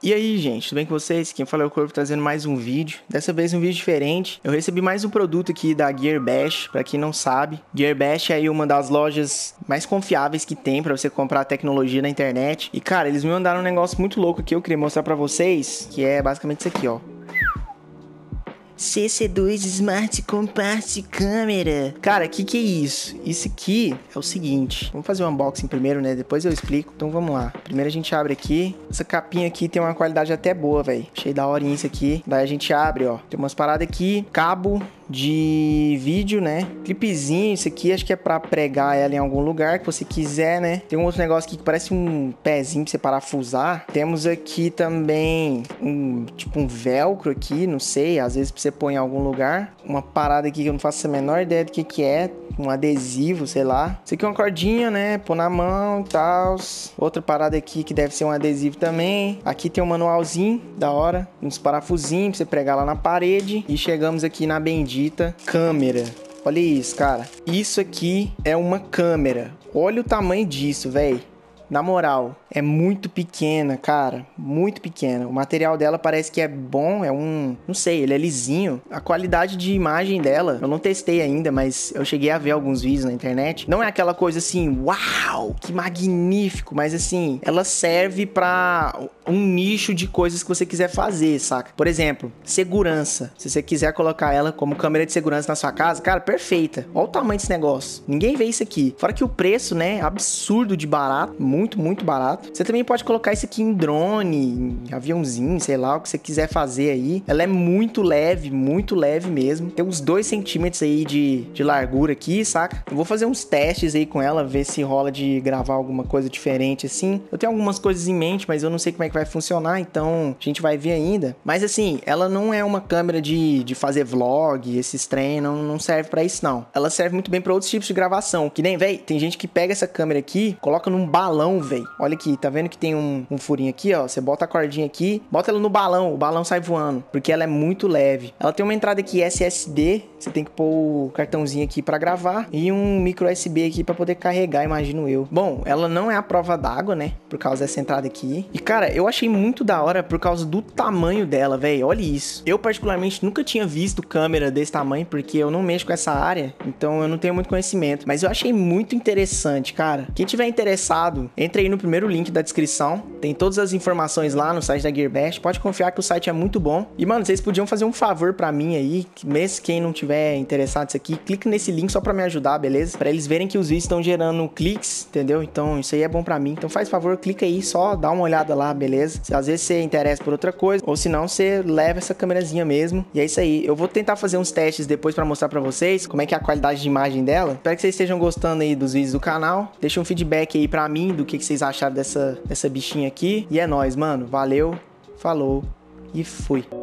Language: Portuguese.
E aí, gente, tudo bem com vocês? Quem fala é o Corvo trazendo mais um vídeo. Dessa vez um vídeo diferente. Eu recebi mais um produto aqui da Gearbash, para quem não sabe. Gearbash é aí uma das lojas mais confiáveis que tem para você comprar tecnologia na internet. E cara, eles me mandaram um negócio muito louco que eu queria mostrar para vocês, que é basicamente isso aqui, ó. CC2 Smart Compact Câmera. Cara, o que, que é isso? Isso aqui é o seguinte. Vamos fazer o um unboxing primeiro, né? Depois eu explico. Então vamos lá. Primeiro a gente abre aqui. Essa capinha aqui tem uma qualidade até boa, velho. Achei da hora isso aqui. Daí a gente abre, ó. Tem umas paradas aqui. Cabo de vídeo, né? Clipezinho, isso aqui acho que é para pregar ela em algum lugar que você quiser, né? Tem um outro negócio aqui que parece um pezinho para você parafusar. Temos aqui também um tipo um velcro aqui, não sei, às vezes pra você pôr em algum lugar. Uma parada aqui que eu não faço a menor ideia do que que é, um adesivo, sei lá. Isso aqui é uma cordinha, né? Pôr na mão, e tal. Outra parada aqui que deve ser um adesivo também. Aqui tem um manualzinho da hora, uns parafusinhos para você pregar lá na parede e chegamos aqui na bendita digita câmera. Olha isso, cara. Isso aqui é uma câmera. Olha o tamanho disso, velho na moral, é muito pequena, cara. Muito pequena. O material dela parece que é bom, é um. Não sei, ele é lisinho. A qualidade de imagem dela, eu não testei ainda, mas eu cheguei a ver alguns vídeos na internet. Não é aquela coisa assim, uau, que magnífico, mas assim, ela serve para um nicho de coisas que você quiser fazer, saca? Por exemplo, segurança. Se você quiser colocar ela como câmera de segurança na sua casa, cara, perfeita. Olha o tamanho desse negócio. Ninguém vê isso aqui. Fora que o preço, né? Absurdo de barato. Muito muito, muito barato. Você também pode colocar isso aqui em drone, em aviãozinho, sei lá, o que você quiser fazer aí. Ela é muito leve, muito leve mesmo. Tem uns 2 centímetros aí de, de largura aqui, saca? Eu vou fazer uns testes aí com ela, ver se rola de gravar alguma coisa diferente assim. Eu tenho algumas coisas em mente, mas eu não sei como é que vai funcionar, então a gente vai ver ainda. Mas assim, ela não é uma câmera de, de fazer vlog, esses trem, não, não serve para isso não. Ela serve muito bem para outros tipos de gravação, que nem, véi, tem gente que pega essa câmera aqui, coloca num balão balão, velho. Olha aqui, tá vendo que tem um, um furinho aqui, ó? Você bota a cordinha aqui, bota ela no balão, o balão sai voando, porque ela é muito leve. Ela tem uma entrada aqui SSD você tem que pôr o cartãozinho aqui para gravar e um micro USB aqui para poder carregar, imagino eu. Bom, ela não é a prova d'água, né? Por causa dessa entrada aqui. E cara, eu achei muito da hora por causa do tamanho dela, velho. Olha isso. Eu particularmente nunca tinha visto câmera desse tamanho porque eu não mexo com essa área, então eu não tenho muito conhecimento, mas eu achei muito interessante, cara. Quem tiver interessado, entre aí no primeiro link da descrição. Tem todas as informações lá no site da Gearbest. Pode confiar que o site é muito bom. E mano, vocês podiam fazer um favor para mim aí, mesmo quem não tiver tiver interessado nisso aqui, clica nesse link só para me ajudar, beleza? Para eles verem que os vídeos estão gerando cliques, entendeu? Então isso aí é bom para mim. Então faz favor, clica aí, só dá uma olhada lá, beleza? Se às vezes você é interessa por outra coisa, ou se não, você leva essa câmerazinha mesmo. E é isso aí. Eu vou tentar fazer uns testes depois para mostrar para vocês como é que é a qualidade de imagem dela. Espero que vocês estejam gostando aí dos vídeos do canal. Deixa um feedback aí para mim do que, que vocês acharam dessa, dessa bichinha aqui. E é nóis, mano. Valeu, falou e fui.